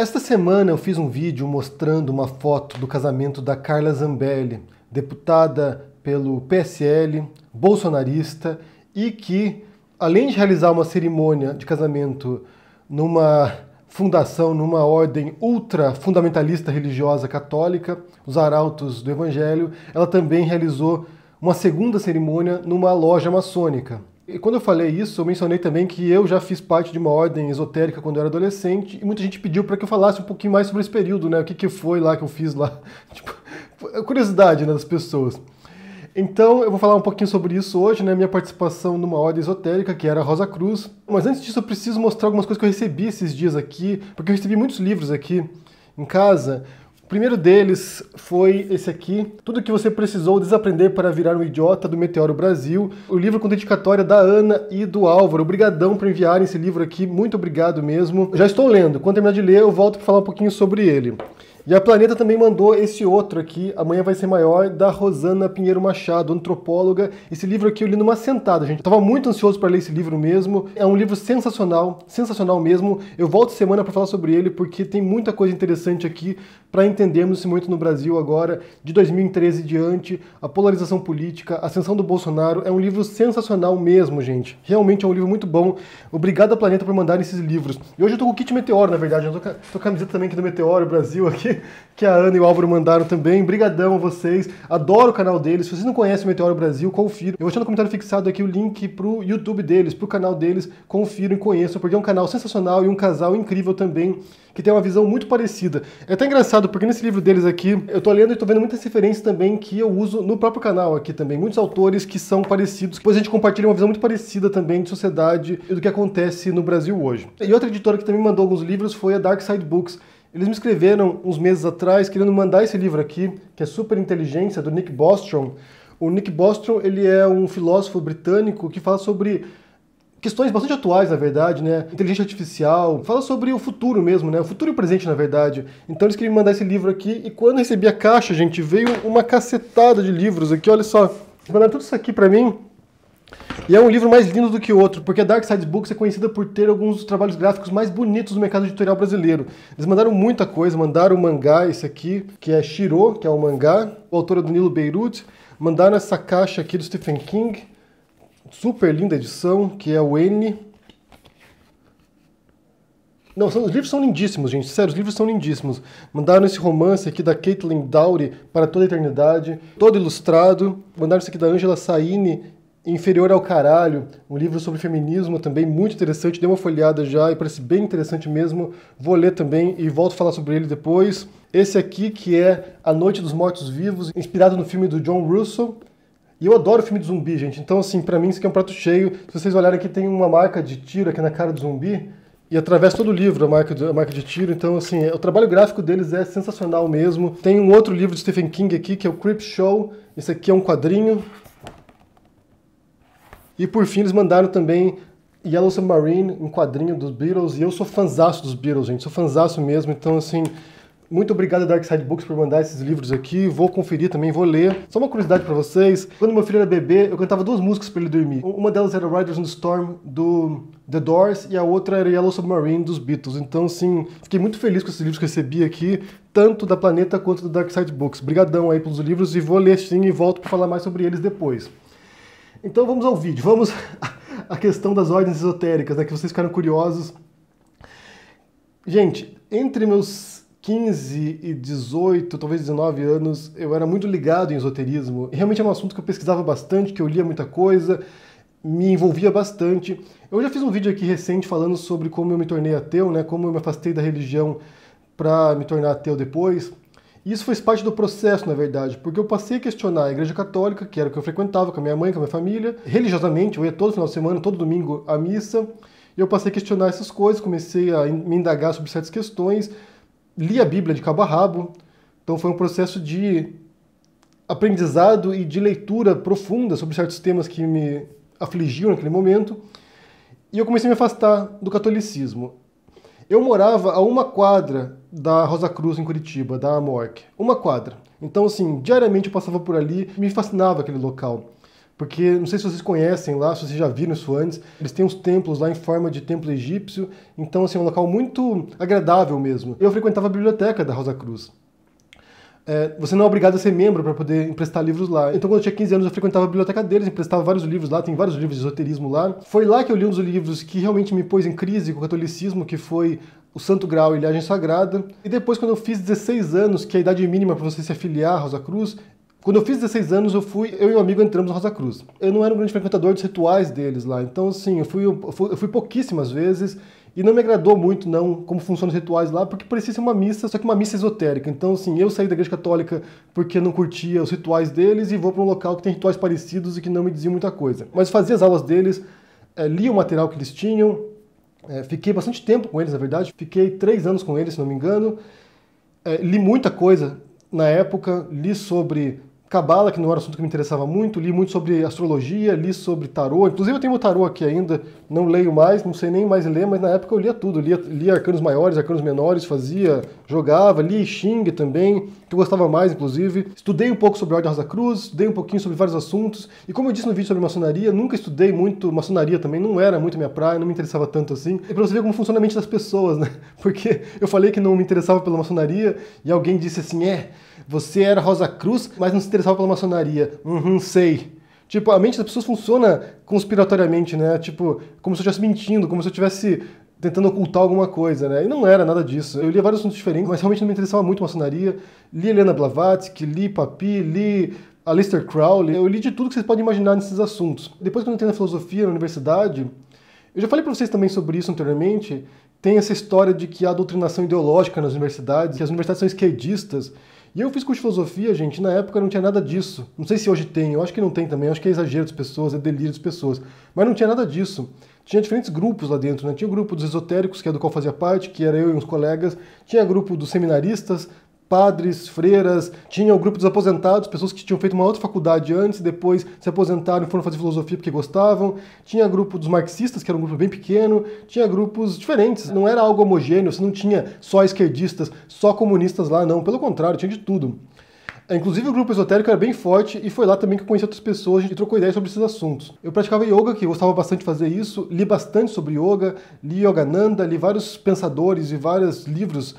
Esta semana eu fiz um vídeo mostrando uma foto do casamento da Carla Zambelli, deputada pelo PSL, bolsonarista e que, além de realizar uma cerimônia de casamento numa fundação, numa ordem ultra fundamentalista religiosa católica, os Arautos do Evangelho, ela também realizou uma segunda cerimônia numa loja maçônica. E quando eu falei isso, eu mencionei também que eu já fiz parte de uma ordem esotérica quando eu era adolescente, e muita gente pediu para que eu falasse um pouquinho mais sobre esse período, né? O que, que foi lá que eu fiz lá. Tipo, é curiosidade né, das pessoas. Então, eu vou falar um pouquinho sobre isso hoje, né? Minha participação numa ordem esotérica, que era a Rosa Cruz. Mas antes disso, eu preciso mostrar algumas coisas que eu recebi esses dias aqui, porque eu recebi muitos livros aqui em casa. O primeiro deles foi esse aqui, Tudo que você precisou desaprender para virar um idiota, do Meteoro Brasil. O livro com dedicatória da Ana e do Álvaro. Obrigadão por enviarem esse livro aqui, muito obrigado mesmo. Já estou lendo, quando terminar de ler eu volto para falar um pouquinho sobre ele. E a Planeta também mandou esse outro aqui, Amanhã Vai Ser Maior, da Rosana Pinheiro Machado, antropóloga. Esse livro aqui eu li numa sentada, gente. tava muito ansioso para ler esse livro mesmo. É um livro sensacional, sensacional mesmo. Eu volto semana para falar sobre ele porque tem muita coisa interessante aqui para entendermos esse momento no Brasil agora, de 2013 em diante, a polarização política, a ascensão do Bolsonaro. É um livro sensacional mesmo, gente. Realmente é um livro muito bom. Obrigado a Planeta por mandar esses livros. E hoje eu tô com o kit Meteoro, na verdade. Eu tô com a camiseta também aqui do Meteoro Brasil aqui que a Ana e o Álvaro mandaram também. Brigadão a vocês. Adoro o canal deles. Se vocês não conhecem o Meteoro Brasil, confiram. Eu vou deixar no comentário fixado aqui o link pro YouTube deles, pro canal deles. Confiram e conheçam, porque é um canal sensacional e um casal incrível também, que tem uma visão muito parecida. É até engraçado, porque nesse livro deles aqui, eu tô lendo e tô vendo muitas referências também que eu uso no próprio canal aqui também. Muitos autores que são parecidos. Depois a gente compartilha uma visão muito parecida também de sociedade e do que acontece no Brasil hoje. E outra editora que também mandou alguns livros foi a Dark Side Books eles me escreveram uns meses atrás querendo mandar esse livro aqui, que é Super Inteligência, do Nick Bostrom. O Nick Bostrom ele é um filósofo britânico que fala sobre questões bastante atuais, na verdade, né? Inteligência artificial, fala sobre o futuro mesmo, né? O futuro e o presente, na verdade. Então eles queriam me mandar esse livro aqui e quando eu recebi a caixa, gente, veio uma cacetada de livros aqui, olha só. Mandaram tudo isso aqui para mim. E é um livro mais lindo do que outro, porque a Dark Side Books é conhecida por ter alguns dos trabalhos gráficos mais bonitos do mercado editorial brasileiro. Eles mandaram muita coisa, mandaram o mangá, esse aqui, que é Shiro, que é o um mangá, o autor é do Nilo Beirut, mandaram essa caixa aqui do Stephen King, super linda edição, que é o N. Não, são, os livros são lindíssimos, gente. Sério, os livros são lindíssimos. Mandaram esse romance aqui da Caitlin Dowry para toda a eternidade, todo ilustrado. Mandaram isso aqui da Angela Saini, Inferior ao Caralho, um livro sobre feminismo também muito interessante, dei uma folhada já e parece bem interessante mesmo. Vou ler também e volto a falar sobre ele depois. Esse aqui que é A Noite dos Mortos Vivos, inspirado no filme do John Russo. E eu adoro filme de zumbi, gente. Então, assim, para mim isso aqui é um prato cheio. Se vocês olharem aqui, tem uma marca de tiro aqui na cara do zumbi. E através todo o livro a marca, de, a marca de tiro. Então, assim, é, o trabalho gráfico deles é sensacional mesmo. Tem um outro livro de Stephen King aqui, que é o Creep Show. Esse aqui é um quadrinho. E por fim, eles mandaram também Yellow Submarine, um quadrinho dos Beatles, e eu sou fanzaço dos Beatles, gente, sou fanzaço mesmo, então assim, muito obrigado Dark Side Books por mandar esses livros aqui, vou conferir também, vou ler. Só uma curiosidade para vocês, quando meu filho era bebê, eu cantava duas músicas para ele dormir. Uma delas era Riders on the Storm, do The Doors, e a outra era Yellow Submarine, dos Beatles. Então, assim, fiquei muito feliz com esses livros que recebi aqui, tanto da Planeta quanto do Dark Side Books. Obrigadão aí pelos livros, e vou ler sim e volto para falar mais sobre eles depois. Então vamos ao vídeo, vamos à questão das ordens esotéricas, né, que vocês ficaram curiosos. Gente, entre meus 15 e 18, talvez 19 anos, eu era muito ligado em esoterismo. Realmente é um assunto que eu pesquisava bastante, que eu lia muita coisa, me envolvia bastante. Eu já fiz um vídeo aqui recente falando sobre como eu me tornei ateu, né, como eu me afastei da religião para me tornar ateu depois. Isso fez parte do processo, na verdade, porque eu passei a questionar a igreja católica, que era o que eu frequentava com a minha mãe, com a minha família, religiosamente, eu ia todo final de semana, todo domingo à missa, e eu passei a questionar essas coisas, comecei a me indagar sobre certas questões, li a Bíblia de cabo a rabo, então foi um processo de aprendizado e de leitura profunda sobre certos temas que me afligiam naquele momento, e eu comecei a me afastar do catolicismo. Eu morava a uma quadra da Rosa Cruz, em Curitiba, da Amorc. Uma quadra. Então, assim, diariamente eu passava por ali, me fascinava aquele local. Porque, não sei se vocês conhecem lá, se vocês já viram isso antes, eles têm uns templos lá em forma de templo egípcio. Então, assim, é um local muito agradável mesmo. Eu frequentava a biblioteca da Rosa Cruz. É, você não é obrigado a ser membro para poder emprestar livros lá. Então, quando eu tinha 15 anos, eu frequentava a biblioteca deles, emprestava vários livros lá, tem vários livros de esoterismo lá. Foi lá que eu li um dos livros que realmente me pôs em crise com o catolicismo, que foi O Santo Grau e Ilhagem Sagrada. E depois, quando eu fiz 16 anos, que é a idade mínima para você se afiliar à Rosa Cruz, quando eu fiz 16 anos, eu fui, eu e um amigo entramos na Rosa Cruz. Eu não era um grande frequentador dos rituais deles lá, então assim, eu fui, eu fui, eu fui pouquíssimas vezes e não me agradou muito, não, como funcionam os rituais lá, porque parecia ser uma missa, só que uma missa esotérica. Então, assim, eu saí da igreja católica porque não curtia os rituais deles e vou para um local que tem rituais parecidos e que não me diziam muita coisa. Mas fazia as aulas deles, eh, li o material que eles tinham, eh, fiquei bastante tempo com eles, na verdade. Fiquei três anos com eles, se não me engano. Eh, li muita coisa na época, li sobre Cabala, que não era um assunto que me interessava muito, li muito sobre astrologia, li sobre tarô, inclusive eu tenho o tarô aqui ainda, não leio mais, não sei nem mais ler, mas na época eu lia tudo, lia, lia arcanos maiores, arcanos menores, fazia, jogava, li Xing também, que eu gostava mais, inclusive. Estudei um pouco sobre a Ordem Rosa Cruz, estudei um pouquinho sobre vários assuntos, e como eu disse no vídeo sobre maçonaria, nunca estudei muito maçonaria também, não era muito minha praia, não me interessava tanto assim. E pra você ver como funciona a mente das pessoas, né? Porque eu falei que não me interessava pela maçonaria, e alguém disse assim, é, você era Rosa Cruz, mas não se interessava pela maçonaria. Uhum, sei. Tipo, a mente das pessoas funciona conspiratoriamente, né? Tipo, como se eu estivesse mentindo, como se eu estivesse tentando ocultar alguma coisa, né? E não era nada disso. Eu lia vários assuntos diferentes, mas realmente não me interessava muito maçonaria. Li Helena Blavatsky, li Papi, li Aleister Crowley. Eu li de tudo que vocês podem imaginar nesses assuntos. Depois que eu entrei na filosofia, na universidade, eu já falei para vocês também sobre isso anteriormente, tem essa história de que há doutrinação ideológica nas universidades, que as universidades são esquerdistas, e eu fiz curso de filosofia, gente, na época não tinha nada disso. Não sei se hoje tem, eu acho que não tem também, eu acho que é exagero das pessoas, é delírio das pessoas. Mas não tinha nada disso. Tinha diferentes grupos lá dentro, né? Tinha o grupo dos esotéricos, que é do qual fazia parte, que era eu e uns colegas. Tinha grupo dos seminaristas, padres, freiras, tinha o grupo dos aposentados, pessoas que tinham feito uma outra faculdade antes, depois se aposentaram e foram fazer filosofia porque gostavam, tinha grupo dos marxistas, que era um grupo bem pequeno, tinha grupos diferentes, não era algo homogêneo, você não tinha só esquerdistas, só comunistas lá, não, pelo contrário, tinha de tudo. É, inclusive o grupo esotérico era bem forte e foi lá também que eu conheci outras pessoas e trocou ideias sobre esses assuntos. Eu praticava yoga, que gostava bastante de fazer isso, li bastante sobre yoga, li Yogananda, li vários pensadores e vários livros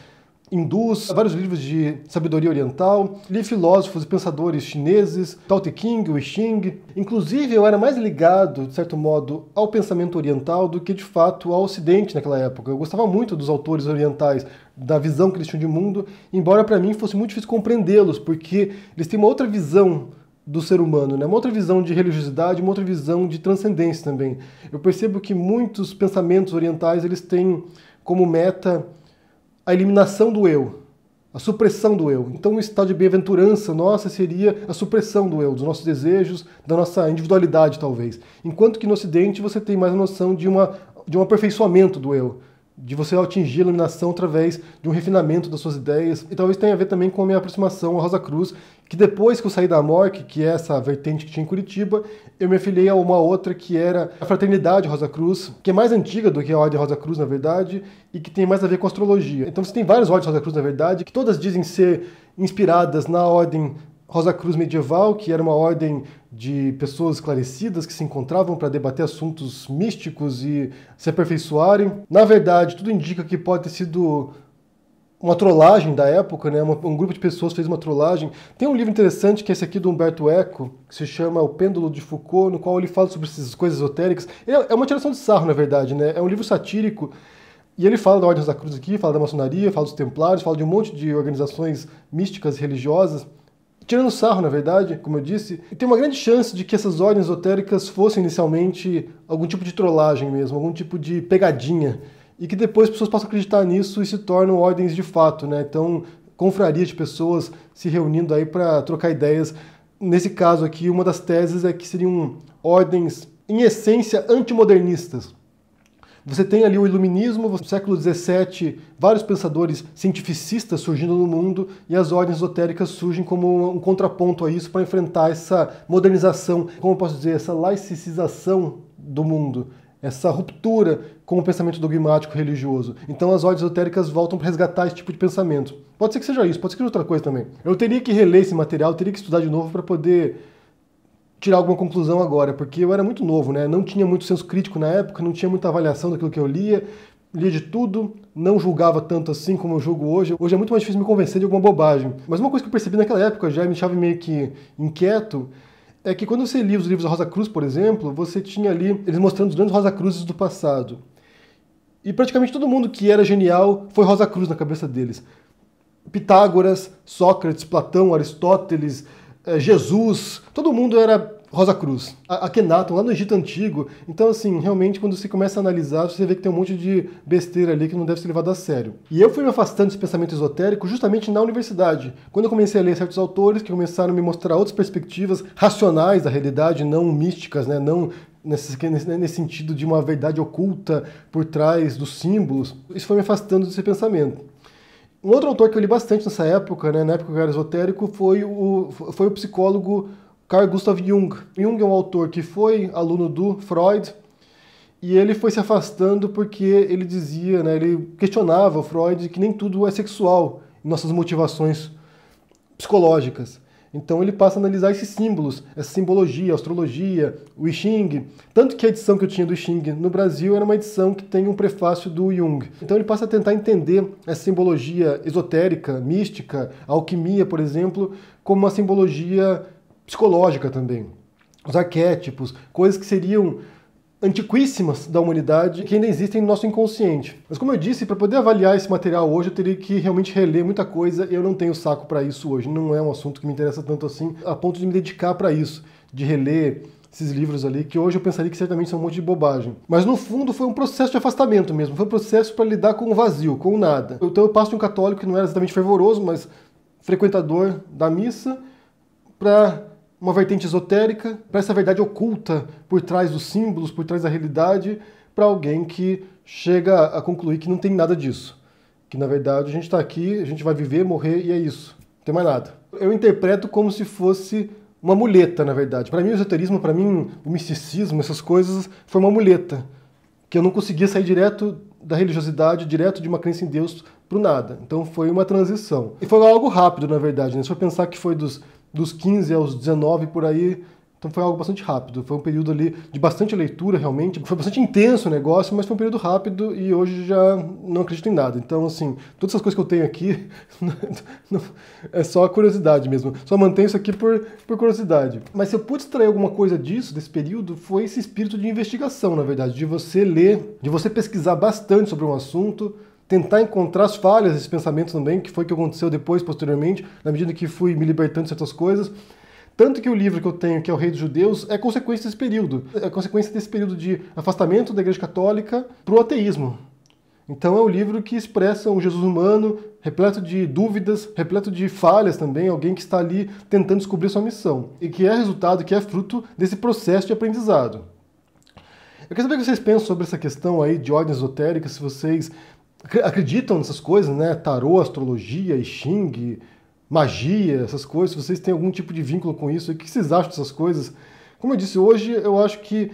hindus, vários livros de sabedoria oriental, li filósofos e pensadores chineses, Tao Te Ching, Wei Xing. Inclusive, eu era mais ligado, de certo modo, ao pensamento oriental do que de fato ao ocidente naquela época. Eu gostava muito dos autores orientais, da visão que eles tinham de mundo, embora para mim fosse muito difícil compreendê-los, porque eles têm uma outra visão do ser humano, né? uma outra visão de religiosidade, uma outra visão de transcendência também. Eu percebo que muitos pensamentos orientais eles têm como meta a eliminação do eu, a supressão do eu. Então, um estado de bem-aventurança nossa seria a supressão do eu, dos nossos desejos, da nossa individualidade, talvez. Enquanto que no Ocidente você tem mais a noção de, uma, de um aperfeiçoamento do eu, de você atingir a iluminação através de um refinamento das suas ideias. E talvez tenha a ver também com a minha aproximação à Rosa Cruz, que depois que eu saí da Amorc, que é essa vertente que tinha em Curitiba, eu me afiliei a uma outra que era a Fraternidade Rosa Cruz, que é mais antiga do que a Ordem Rosa Cruz, na verdade, e que tem mais a ver com astrologia. Então você tem várias ordens Rosa Cruz, na verdade, que todas dizem ser inspiradas na Ordem Rosa Cruz Medieval, que era uma ordem de pessoas esclarecidas que se encontravam para debater assuntos místicos e se aperfeiçoarem. Na verdade, tudo indica que pode ter sido uma trollagem da época, né? um grupo de pessoas fez uma trollagem. Tem um livro interessante que é esse aqui do Humberto Eco, que se chama O Pêndulo de Foucault, no qual ele fala sobre essas coisas esotéricas. É, é uma tiração de sarro, na verdade, né? É um livro satírico. E ele fala da Ordem da Cruz aqui, fala da maçonaria, fala dos templários, fala de um monte de organizações místicas e religiosas tirando sarro, na verdade, como eu disse, e tem uma grande chance de que essas ordens esotéricas fossem inicialmente algum tipo de trollagem mesmo, algum tipo de pegadinha, e que depois as pessoas possam acreditar nisso e se tornam ordens de fato, né? Então, confrarias de pessoas se reunindo aí para trocar ideias. Nesse caso aqui, uma das teses é que seriam ordens, em essência, antimodernistas você tem ali o iluminismo, no século XVII, vários pensadores cientificistas surgindo no mundo e as ordens esotéricas surgem como um contraponto a isso para enfrentar essa modernização, como eu posso dizer, essa laicização do mundo, essa ruptura com o pensamento dogmático religioso. Então as ordens esotéricas voltam para resgatar esse tipo de pensamento. Pode ser que seja isso, pode ser que seja outra coisa também. Eu teria que reler esse material, teria que estudar de novo para poder tirar alguma conclusão agora, porque eu era muito novo, né? Não tinha muito senso crítico na época, não tinha muita avaliação daquilo que eu lia, lia de tudo, não julgava tanto assim como eu julgo hoje. Hoje é muito mais difícil me convencer de alguma bobagem. Mas uma coisa que eu percebi naquela época já me deixava meio que inquieto é que quando você lia os livros da Rosa Cruz, por exemplo, você tinha ali eles mostrando os grandes Rosa Cruzes do passado. E praticamente todo mundo que era genial foi Rosa Cruz na cabeça deles. Pitágoras, Sócrates, Platão, Aristóteles, eh, Jesus, todo mundo era Rosa Cruz, Akhenaton, lá no Egito Antigo. Então, assim, realmente, quando você começa a analisar, você vê que tem um monte de besteira ali que não deve ser levado a sério. E eu fui me afastando desse pensamento esotérico justamente na universidade, quando eu comecei a ler certos autores que começaram a me mostrar outras perspectivas racionais da realidade, não místicas, né? não Nesse, nesse, sentido de uma verdade oculta por trás dos símbolos, isso foi me afastando desse pensamento. Um outro autor que eu li bastante nessa época, né, na época que eu era esotérico, foi o, foi o psicólogo Carl Gustav Jung. Jung é um autor que foi aluno do Freud e ele foi se afastando porque ele dizia, né, ele questionava o Freud que nem tudo é sexual, nossas motivações psicológicas. Então ele passa a analisar esses símbolos, essa simbologia, astrologia, o I Ching. Tanto que a edição que eu tinha do I Ching no Brasil era uma edição que tem um prefácio do Jung. Então ele passa a tentar entender essa simbologia esotérica, mística, alquimia, por exemplo, como uma simbologia psicológica também. Os arquétipos, coisas que seriam antiquíssimas da humanidade que ainda existem no nosso inconsciente. Mas como eu disse, para poder avaliar esse material hoje, eu teria que realmente reler muita coisa. Eu não tenho saco para isso hoje. Não é um assunto que me interessa tanto assim, a ponto de me dedicar para isso, de reler esses livros ali, que hoje eu pensaria que certamente são um monte de bobagem. Mas no fundo foi um processo de afastamento mesmo, foi um processo para lidar com o vazio, com o nada. Então eu passo de um católico que não era exatamente fervoroso, mas frequentador da missa, para uma vertente esotérica para essa verdade oculta por trás dos símbolos, por trás da realidade, para alguém que chega a concluir que não tem nada disso. Que na verdade a gente está aqui, a gente vai viver, morrer e é isso. Não tem mais nada. Eu interpreto como se fosse uma muleta, na verdade. Para mim, o esoterismo, para mim, o misticismo, essas coisas, foi uma muleta. Que eu não conseguia sair direto da religiosidade, direto de uma crença em Deus para o nada. Então foi uma transição. E foi algo rápido, na verdade. Né? Se for pensar que foi dos dos 15 aos 19 por aí. Então foi algo bastante rápido. Foi um período ali de bastante leitura, realmente. Foi bastante intenso o negócio, mas foi um período rápido e hoje já não acredito em nada. Então, assim, todas essas coisas que eu tenho aqui é só curiosidade mesmo. Só mantenho isso aqui por, por curiosidade. Mas se eu pude extrair alguma coisa disso, desse período, foi esse espírito de investigação, na verdade, de você ler, de você pesquisar bastante sobre um assunto tentar encontrar as falhas desses pensamentos também, que foi o que aconteceu depois, posteriormente, na medida que fui me libertando de certas coisas. Tanto que o livro que eu tenho, que é O Rei dos Judeus, é consequência desse período. É consequência desse período de afastamento da Igreja Católica para o ateísmo. Então é um livro que expressa um Jesus humano, repleto de dúvidas, repleto de falhas também, alguém que está ali tentando descobrir sua missão. E que é resultado, que é fruto desse processo de aprendizado. Eu quero saber o que vocês pensam sobre essa questão aí de ordens esotéricas, se vocês acreditam nessas coisas, né? Tarô, astrologia, Xing, magia, essas coisas. vocês têm algum tipo de vínculo com isso, o que vocês acham dessas coisas? Como eu disse hoje, eu acho que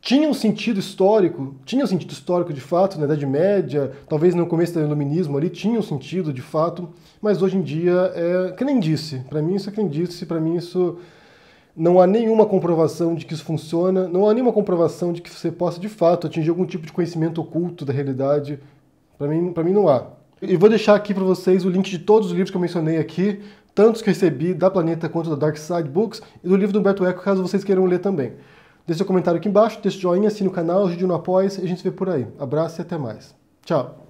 tinha um sentido histórico, tinha um sentido histórico de fato, na Idade Média, talvez no começo do Iluminismo ali, tinha um sentido de fato, mas hoje em dia é crendice. Para mim isso é crendice, para mim isso não há nenhuma comprovação de que isso funciona, não há nenhuma comprovação de que você possa de fato atingir algum tipo de conhecimento oculto da realidade para mim, pra mim não há. E vou deixar aqui para vocês o link de todos os livros que eu mencionei aqui, tanto os que recebi da Planeta quanto da Dark Side Books e do livro do Humberto Eco, caso vocês queiram ler também. Deixe seu comentário aqui embaixo, deixe joinha, assine o canal, ajude no Apoia e a gente se vê por aí. Abraço e até mais. Tchau!